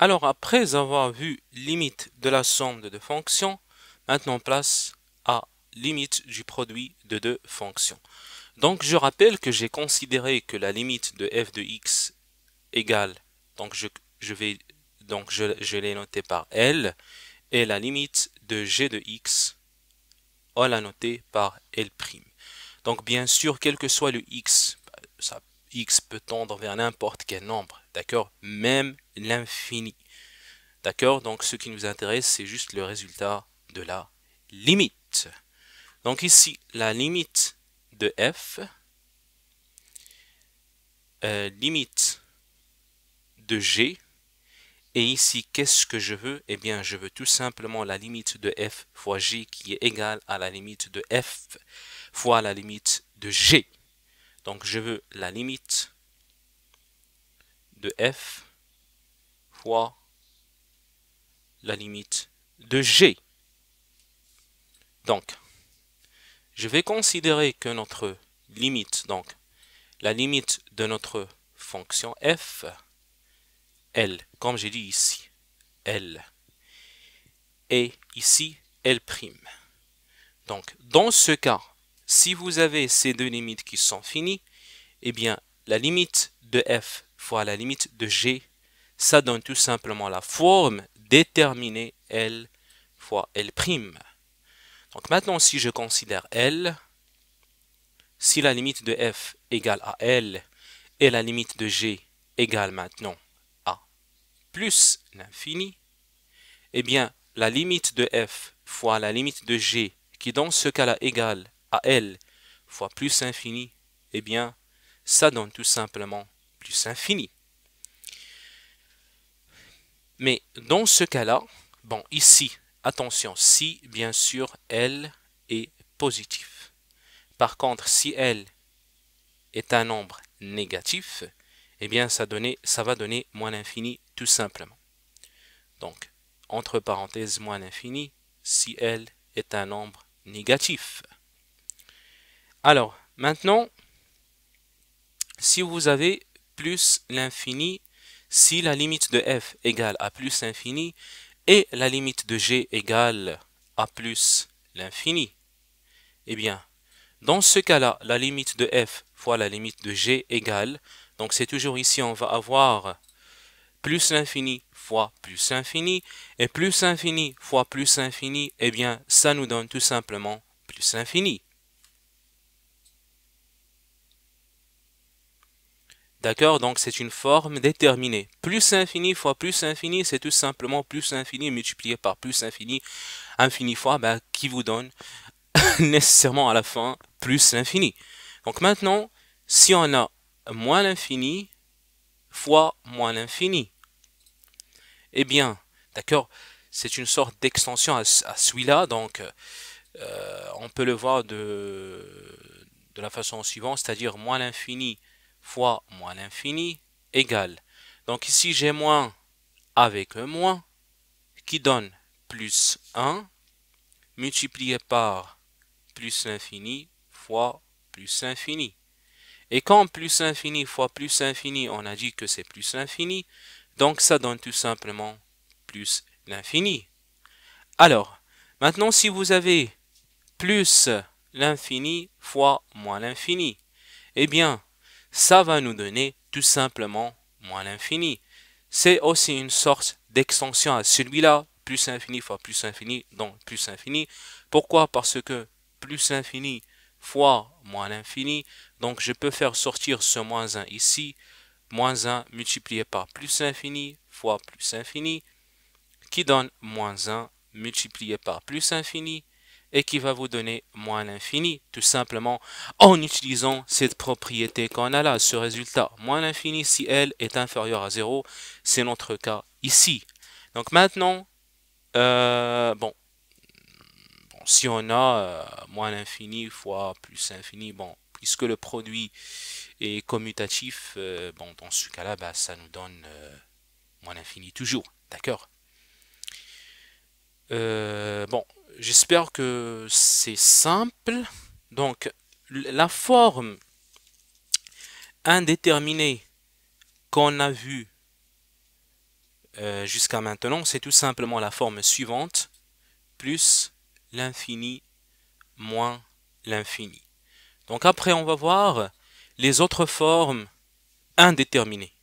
Alors après avoir vu limite de la somme de deux fonctions, maintenant place à limite du produit de deux fonctions. Donc je rappelle que j'ai considéré que la limite de f de x égale, donc je, vais donc je, l'ai noté par L, et la limite de g de x, on l'a noté par L'. Donc bien sûr, quel que soit le x, x peut tendre vers n'importe quel nombre, D'accord Même l'infini. D'accord Donc ce qui nous intéresse, c'est juste le résultat de la limite. Donc ici, la limite de f, euh, limite de g, et ici, qu'est-ce que je veux Eh bien, je veux tout simplement la limite de f fois g qui est égale à la limite de f fois la limite de g. Donc, je veux la limite de f fois la limite de g. Donc, je vais considérer que notre limite, donc la limite de notre fonction f, elle, comme j'ai dit ici, elle, et ici, l prime. Donc, dans ce cas, si vous avez ces deux limites qui sont finies, eh bien, la limite de f fois la limite de g. Ça donne tout simplement la forme déterminée L fois L'. Donc maintenant, si je considère L, si la limite de f égale à L et la limite de g égale maintenant à plus l'infini, eh bien, la limite de f fois la limite de g, qui dans ce cas-là égale à L fois plus l'infini eh bien, ça donne tout simplement infini. Mais dans ce cas-là, bon, ici, attention, si bien sûr L est positif. Par contre, si L est un nombre négatif, eh bien ça, ça va donner moins l'infini tout simplement. Donc, entre parenthèses, moins l'infini, si L est un nombre négatif. Alors, maintenant, si vous avez plus l'infini si la limite de f égale à plus l'infini et la limite de g égale à plus l'infini. Eh bien, dans ce cas-là, la limite de f fois la limite de g égale, donc c'est toujours ici, on va avoir plus l'infini fois plus l'infini, et plus l'infini fois plus l'infini, eh bien, ça nous donne tout simplement plus l'infini. D'accord Donc c'est une forme déterminée. Plus infini fois plus infini, c'est tout simplement plus l'infini multiplié par plus infini, infini fois, bah, qui vous donne nécessairement à la fin plus l'infini. Donc maintenant, si on a moins l'infini fois moins l'infini, eh bien, d'accord, c'est une sorte d'extension à, celui-là, donc euh, on peut le voir de, de la façon suivante, c'est-à-dire moins l'infini fois moins l'infini égal. Donc ici j'ai moins avec un moins qui donne plus 1 multiplié par plus l'infini fois plus l'infini. Et quand plus l'infini fois plus l'infini, on a dit que c'est plus l'infini, donc ça donne tout simplement plus l'infini. Alors, maintenant si vous avez plus l'infini fois moins l'infini, eh bien, ça va nous donner tout simplement moins l'infini. C'est aussi une sorte d'extension à celui-là, plus infini fois plus infini, donc plus infini. Pourquoi Parce que plus infini fois moins l'infini, donc je peux faire sortir ce moins 1 ici, moins 1 multiplié par plus infini fois plus infini, qui donne moins 1 multiplié par plus infini, et qui va vous donner moins l'infini, tout simplement en utilisant cette propriété qu'on a là, ce résultat. Moins l'infini, si L est inférieur à 0, c'est notre cas ici. Donc maintenant, euh, bon, si on a euh, moins l'infini fois plus l'infini, bon, puisque le produit est commutatif, euh, bon, dans ce cas-là, bah, ça nous donne moins l'infini toujours, d'accord bon, j'espère que c'est simple. Donc, la forme indéterminée qu'on a vue euh, jusqu'à maintenant, c'est tout simplement la forme suivante, plus l'infini moins l'infini. Donc après, on va voir les autres formes indéterminées.